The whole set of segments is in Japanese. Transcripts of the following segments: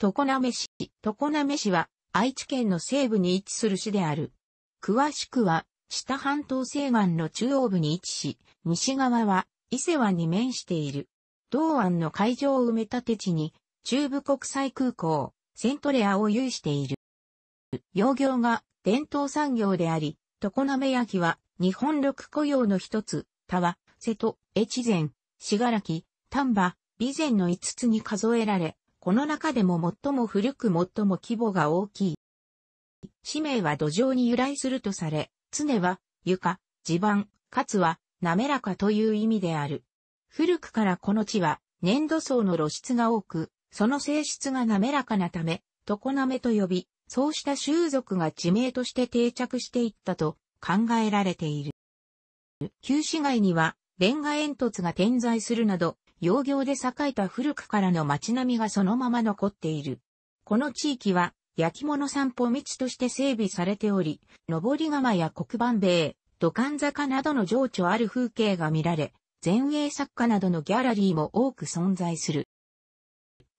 常滑市。常滑市は愛知県の西部に位置する市である。詳しくは、下半島西岸の中央部に位置し、西側は伊勢湾に面している。同湾の海上を埋め立て地に、中部国際空港、セントレアを有している。養業が伝統産業であり、常滑焼は日本六雇用の一つ、田は、瀬戸、越前、信楽、丹波、備前の五つに数えられ、この中でも最も古く最も規模が大きい。氏名は土壌に由来するとされ、常は床、地盤、かつは滑らかという意味である。古くからこの地は粘土層の露出が多く、その性質が滑らかなため、常滑と呼び、そうした習俗が地名として定着していったと考えられている。旧市街にはレンガ煙突が点在するなど、洋行で栄えた古くからの街並みがそのまま残っている。この地域は、焼き物散歩道として整備されており、上り窯や黒板塀、土管坂などの情緒ある風景が見られ、前衛作家などのギャラリーも多く存在する。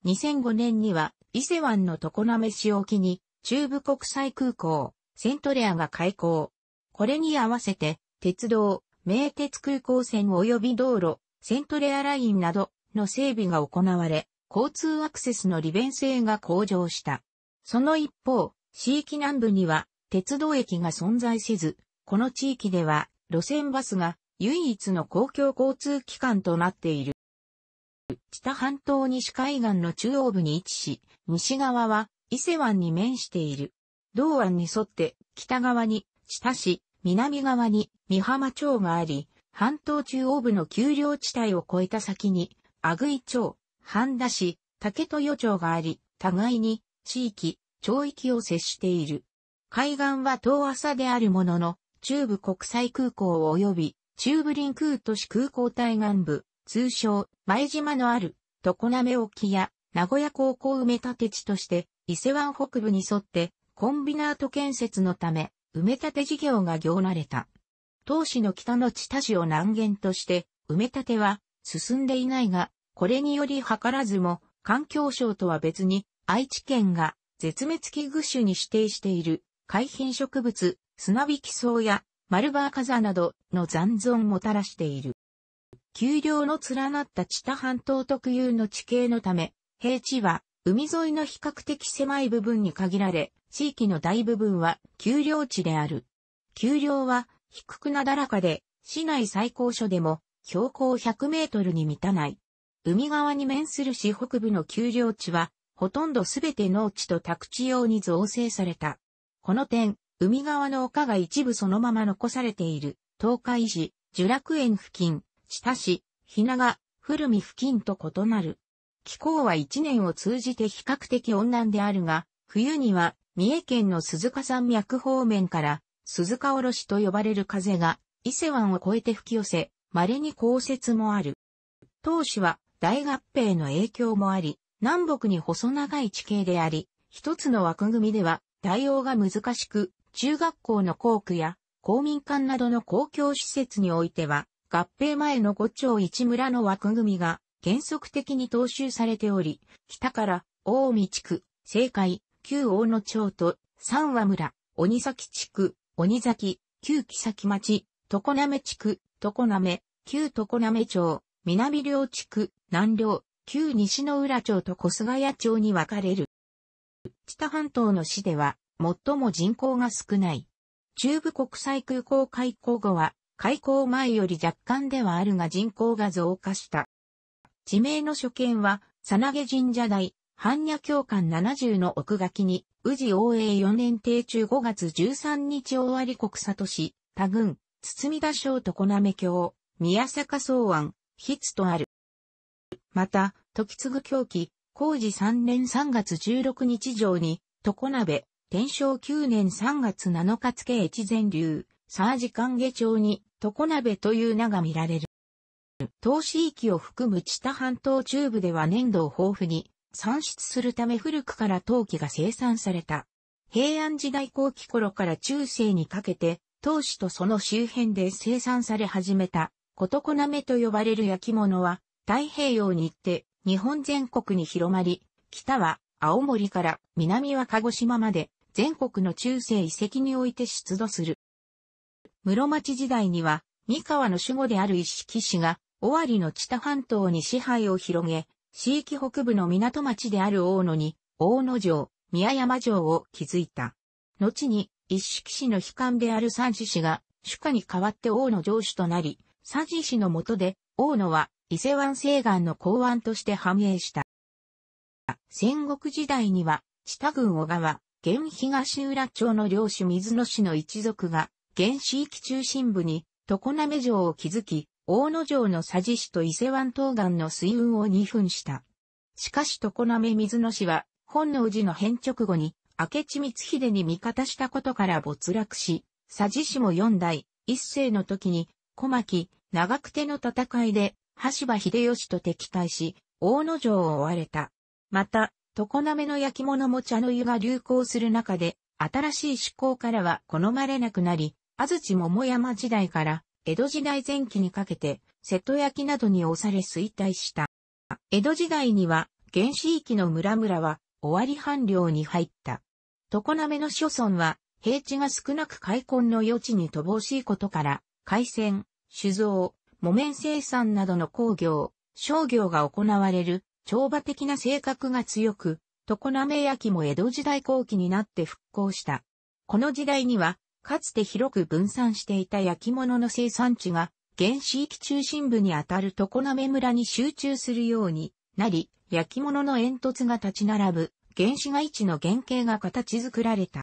2005年には、伊勢湾の常滑市沖に、中部国際空港、セントレアが開港。これに合わせて、鉄道、名鉄空港線及び道路、セントレアラインなどの整備が行われ、交通アクセスの利便性が向上した。その一方、地域南部には鉄道駅が存在せず、この地域では路線バスが唯一の公共交通機関となっている。北半島西海岸の中央部に位置し、西側は伊勢湾に面している。同湾に沿って北側に知多市、南側に美浜町があり、半島中央部の丘陵地帯を越えた先に、阿久井町、半田市、竹豊町があり、互いに、地域、町域を接している。海岸は遠浅であるものの、中部国際空港及び、中部林空都市空港対岸部、通称、前島のある、常滑沖や、名古屋高校埋め立て地として、伊勢湾北部に沿って、コンビナート建設のため、埋め立て事業が行われた。当市の北の地田市を南限として、埋め立ては進んでいないが、これにより図らずも、環境省とは別に、愛知県が絶滅危惧種に指定している、海浜植物、砂引き草や、マルバーカザなどの残存もたらしている。丘陵の連なった知多半島特有の地形のため、平地は海沿いの比較的狭い部分に限られ、地域の大部分は丘陵地である。丘陵は低くなだらかで、市内最高所でも標高100メートルに満たない。海側に面する市北部の丘陵地は、ほとんどすべて農地と宅地用に造成された。この点、海側の丘が一部そのまま残されている、東海市、聚楽園付近、知多市、日永、古見付近と異なる。気候は一年を通じて比較的温暖であるが、冬には三重県の鈴鹿山脈方面から鈴鹿おろしと呼ばれる風が、伊勢湾を越えて吹き寄せ、稀に降雪もある。当市は大合併の影響もあり、南北に細長い地形であり、一つの枠組みでは対応が難しく、中学校の校区や公民館などの公共施設においては、合併前の五町一村の枠組みが原則的に踏襲されており、北から大海地区、青海、旧大野町と三和村、鬼崎地区、鬼崎、旧木崎町、常滑地区、常滑、旧常滑町、南両地区、南両、旧西の浦町と小菅谷町に分かれる。北半島の市では、最も人口が少ない。中部国際空港開港後は、開港前より若干ではあるが人口が増加した。地名の所見は、さなげ神社台、般若教官70の奥書きに、宇治王永4年定中5月13日終わり国里市、多郡、包田省と小滑教、宮坂草案、筆とある。また、時継ぐ教期、工事3年3月16日上に、常鍋、天正9年3月7日付越前流、サ寺関下町に、常鍋という名が見られる。東市域を含む知多半島中部では粘土を豊富に産出するため古くから陶器が生産された。平安時代後期頃から中世にかけて、陶市とその周辺で生産され始めた、ことこなめと呼ばれる焼き物は、太平洋に行って、日本全国に広まり、北は青森から南は鹿児島まで、全国の中世遺跡において出土する。室町時代には、三河の守護である一色氏が、尾張の知多半島に支配を広げ、地域北部の港町である大野に、大野城、宮山城を築いた。後に、一色市の悲観である三次氏が、主家に代わって大野城主となり、三次氏の下で、大野は伊勢湾西岸の港湾として繁栄した。戦国時代には、下多郡小川、現東浦町の領主水野氏の一族が、現地域中心部に、常滑城を築き、大野城の佐治市と伊勢湾東岸の水運を二分した。しかし常滑水野氏は、本能寺の変直後に、明智光秀に味方したことから没落し、佐治氏も四代、一世の時に、小牧、長久手の戦いで、橋場秀吉と敵対し、大野城を追われた。また、常滑の焼き物も茶の湯が流行する中で、新しい思考からは好まれなくなり、安土桃山時代から、江戸時代前期にかけて、瀬戸焼などに押され衰退した。江戸時代には、原始域の村々は、尾張藩領に入った。常滑の諸村は、平地が少なく開墾の余地に乏しいことから、海鮮、酒造、木綿生産などの工業、商業が行われる、調和的な性格が強く、常滑焼も江戸時代後期になって復興した。この時代には、かつて広く分散していた焼き物の生産地が、原市域中心部にあたる常滑村に集中するようになり、焼き物の煙突が立ち並ぶ、原市街地の原型が形作られた。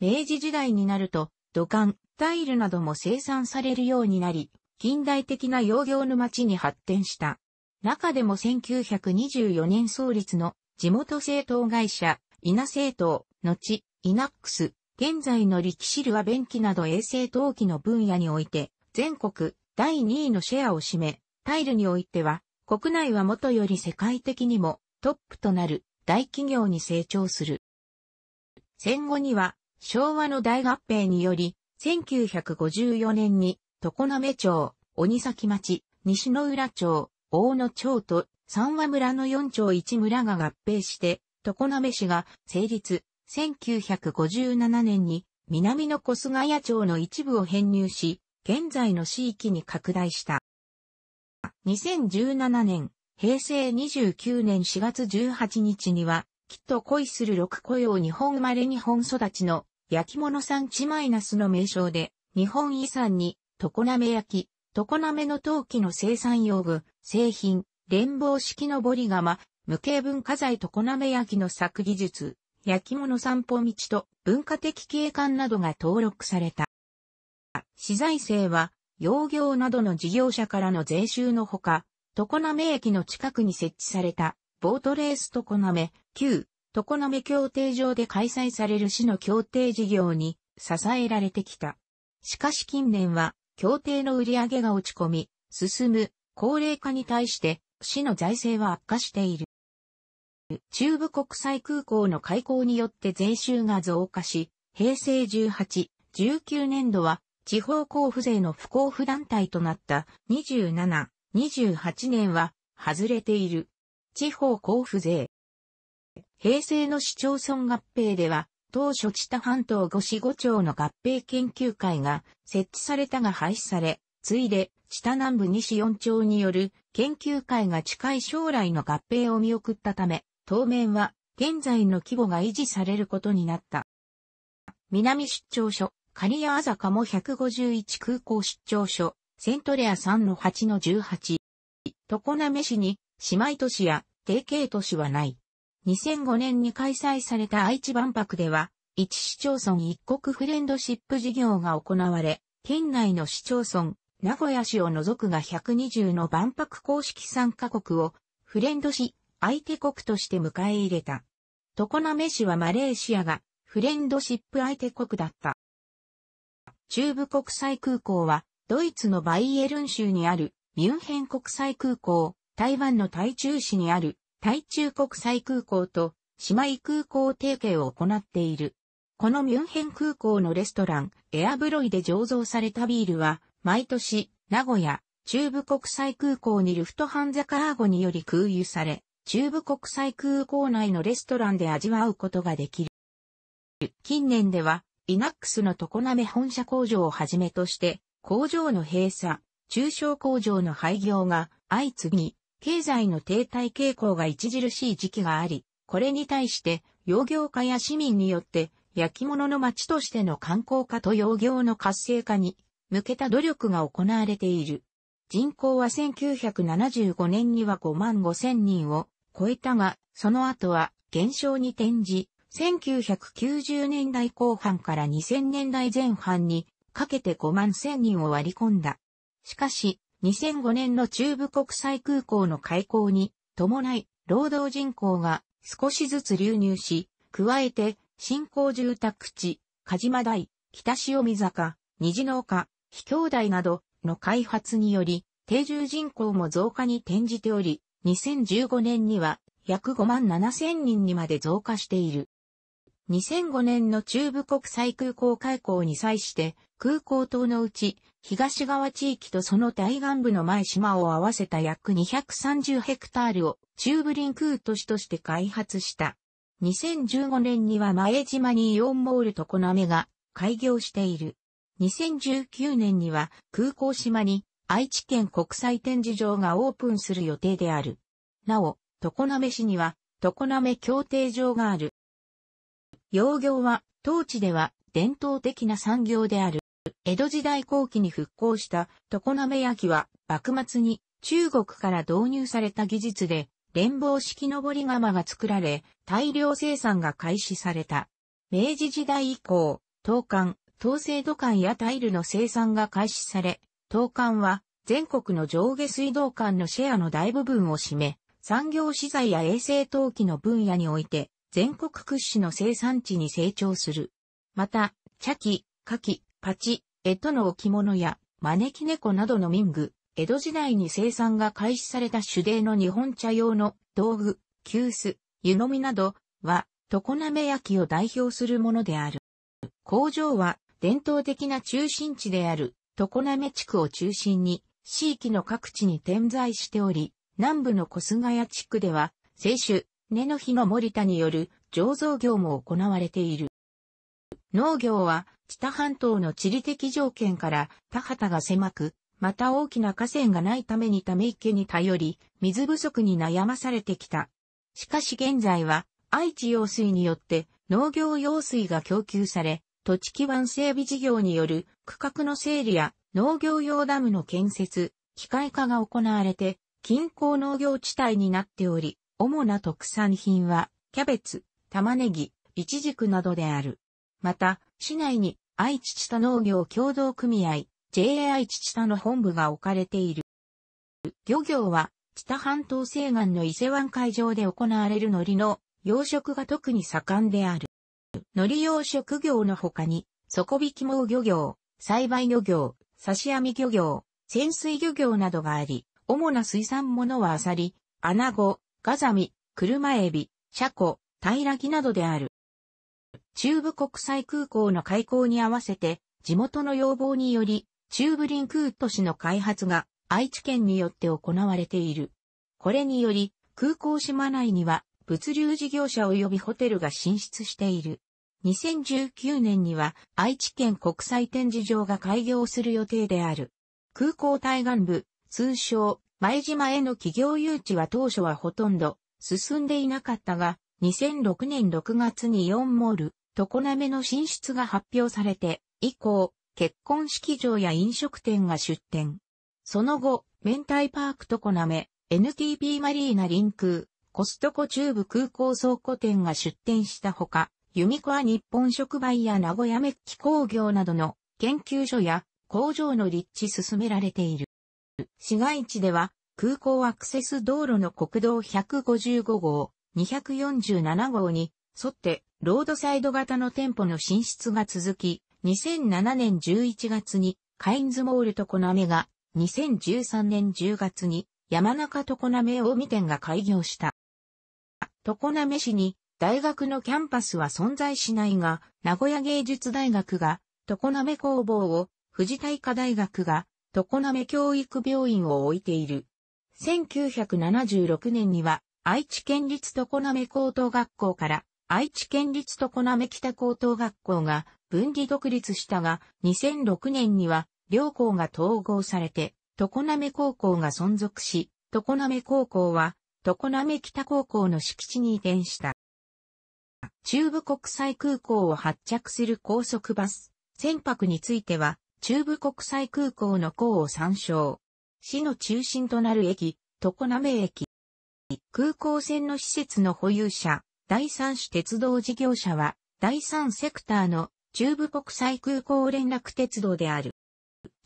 明治時代になると、土管、タイルなども生産されるようになり、近代的な洋業の町に発展した。中でも1924年創立の地元製党会社、稲製党、後、イナックス、現在の力士ルは便器など衛生陶器の分野において、全国第2位のシェアを占め、タイルにおいては、国内はもとより世界的にもトップとなる大企業に成長する。戦後には昭和の大合併により、1954年に常滑町、鬼崎町、西の浦町、大野町と三和村の四町一村が合併して、常滑市が成立、1957年に南の小菅谷町の一部を編入し、現在の地域に拡大した。2017年、平成29年4月18日には、きっと恋する六雇用日本生まれ日本育ちの焼き物産地マイナスの名称で、日本遺産に、常滑焼き、常滑の陶器の生産用具、製品、連棒式のボリガマ、無形文化財常滑焼きの作技術、焼き物散歩道と文化的景観などが登録された。市財政は、養業などの事業者からの税収のほか、常滑駅の近くに設置された、ボートレース常滑、旧、常滑協定上で開催される市の協定事業に支えられてきた。しかし近年は、協定の売り上げが落ち込み、進む高齢化に対して、市の財政は悪化している。中部国際空港の開港によって税収が増加し、平成18、19年度は地方交付税の不交付団体となった27、28年は外れている。地方交付税。平成の市町村合併では、当初知多半島五市五町の合併研究会が設置されたが廃止され、ついで知多南部西四町による研究会が近い将来の合併を見送ったため、当面は現在の規模が維持されることになった。南出張所、カリアアザカも151空港出張所、セントレア3の8の18。常滑市に姉妹都市や定型都市はない。2005年に開催された愛知万博では、一市町村一国フレンドシップ事業が行われ、県内の市町村、名古屋市を除くが120の万博公式参加国をフレンドシッ相手国として迎え入れた。常滑市はマレーシアがフレンドシップ相手国だった。中部国際空港はドイツのバイエルン州にあるミュンヘン国際空港、台湾の台中市にある台中国際空港と姉妹空港提携を行っている。このミュンヘン空港のレストラン、エアブロイで醸造されたビールは、毎年、名古屋、中部国際空港にルフトハンザカーゴにより空輸され、中部国際空港内のレストランで味わうことができる。近年では、イナックスの常滑本社工場をはじめとして、工場の閉鎖、中小工場の廃業が相次ぎ、経済の停滞傾向が著しい時期があり、これに対して養業家や市民によって焼き物の町としての観光化と養業の活性化に向けた努力が行われている。人口は1975年には5万5千人を超えたが、その後は減少に転じ、1990年代後半から2000年代前半にかけて5万1000人を割り込んだ。しかし、2005年の中部国際空港の開港に伴い、労働人口が少しずつ流入し、加えて、新興住宅地、鹿島台、北潮見坂、虹の丘、秘兄台などの開発により、定住人口も増加に転じており、2015年には約5万7千人にまで増加している。2005年の中部国際空港開港に際して空港等のうち東側地域とその対岸部の前島を合わせた約230ヘクタールを中部林空都市として開発した。2015年には前島にイオンモールとコナメが開業している。2019年には空港島に愛知県国際展示場がオープンする予定である。なお、常滑市には、常滑協定場がある。養業は、当地では伝統的な産業である。江戸時代後期に復興した常滑焼は、幕末に中国から導入された技術で、連棒式ぼり窯が作られ、大量生産が開始された。明治時代以降、陶管、陶制土管やタイルの生産が開始され、東管は全国の上下水道管のシェアの大部分を占め、産業資材や衛生陶器の分野において全国屈指の生産地に成長する。また、茶器、花器、パチ、江戸の置物や招き猫などの民具、江戸時代に生産が開始された手芸の日本茶用の道具、急須、湯飲みなどは、常滑焼を代表するものである。工場は伝統的な中心地である常滑地区を中心に、地域の各地に点在しており、南部の小菅谷地区では、清酒、根の日の森田による醸造業も行われている。農業は、知多半島の地理的条件から田畑が狭く、また大きな河川がないためにため池に頼り、水不足に悩まされてきた。しかし現在は、愛知用水によって農業用水が供給され、土地基盤整備事業による区画の整理や農業用ダムの建設、機械化が行われて、近郊農業地帯になっており、主な特産品は、キャベツ、玉ねぎ、イチジクなどである。また、市内に愛知知多農業協同組合、JAI 知多の本部が置かれている。漁業は、知多半島西岸の伊勢湾海上で行われる海苔の養殖が特に盛んである。海苔養殖業の他に、底引き網漁業、栽培漁業、刺し網漁業、潜水漁業などがあり、主な水産物はアサリ、アナゴ、ガザミ、車エビ、シャコ、タイラギなどである。中部国際空港の開港に合わせて、地元の要望により、中部林空都市の開発が愛知県によって行われている。これにより、空港島内には物流事業者及びホテルが進出している。2019年には愛知県国際展示場が開業する予定である。空港対岸部、通称、前島への企業誘致は当初はほとんど進んでいなかったが、2006年6月に4モール、常滑の進出が発表されて、以降、結婚式場や飲食店が出店。その後、明太パーク常滑、NTP マリーナ臨空、コストコ中部空港倉庫店が出店したほか、ユミコは日本触媒や名古屋メッキ工業などの研究所や工場の立地進められている。市街地では空港アクセス道路の国道155号、247号に沿ってロードサイド型の店舗の進出が続き、2007年11月にカインズモールとコナメが、2013年10月に山中とコナメ大見店が開業した。となめ市に大学のキャンパスは存在しないが、名古屋芸術大学が、常滑工房を、富士大科大学が、常滑教育病院を置いている。1976年には、愛知県立常滑高等学校から、愛知県立常滑北高等学校が分離独立したが、2006年には両校が統合されて、常滑高校が存続し、常滑高校は、常滑北高校の敷地に移転した。中部国際空港を発着する高速バス、船舶については、中部国際空港の港を参照。市の中心となる駅、常滑駅。空港線の施設の保有者、第三種鉄道事業者は、第三セクターの中部国際空港連絡鉄道である。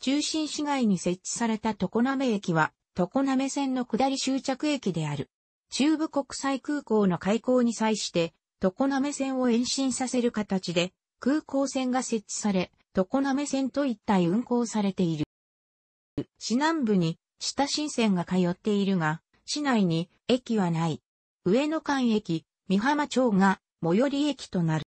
中心市街に設置された常滑駅は、常滑線の下り終着駅である。中部国際空港の開港に際して、常滑線を延伸させる形で、空港線が設置され、常滑線と一体運行されている。市南部に下新線が通っているが、市内に駅はない。上野間駅、三浜町が最寄り駅となる。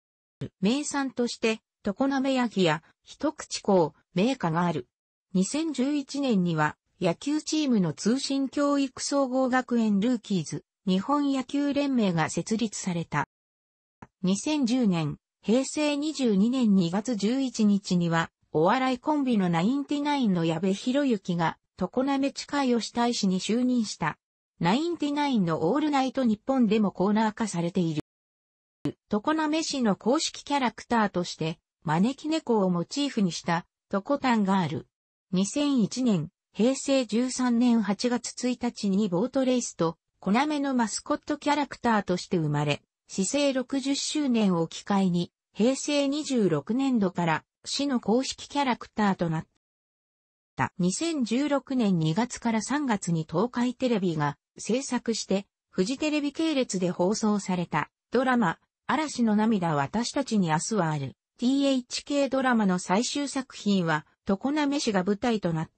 名産として、常滑焼や一口港、名家がある。2011年には、野球チームの通信教育総合学園ルーキーズ、日本野球連盟が設立された。2010年、平成22年2月11日には、お笑いコンビのナインティナインの矢部博之が、常滑近いを大使に就任した。ナインティナインのオールナイト日本でもコーナー化されている。常滑市の公式キャラクターとして、招き猫をモチーフにした、トコタンがある。2001年、平成13年8月1日にボートレースと、コナメのマスコットキャラクターとして生まれ、市政60周年を機会に、平成26年度から市の公式キャラクターとなった。2016年2月から3月に東海テレビが制作して、フジテレビ系列で放送されたドラマ、嵐の涙私たちに明日はある THK ドラマの最終作品は、常滑市が舞台となっ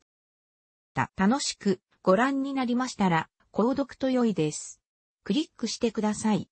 た。楽しくご覧になりましたら、購読と良いです。クリックしてください。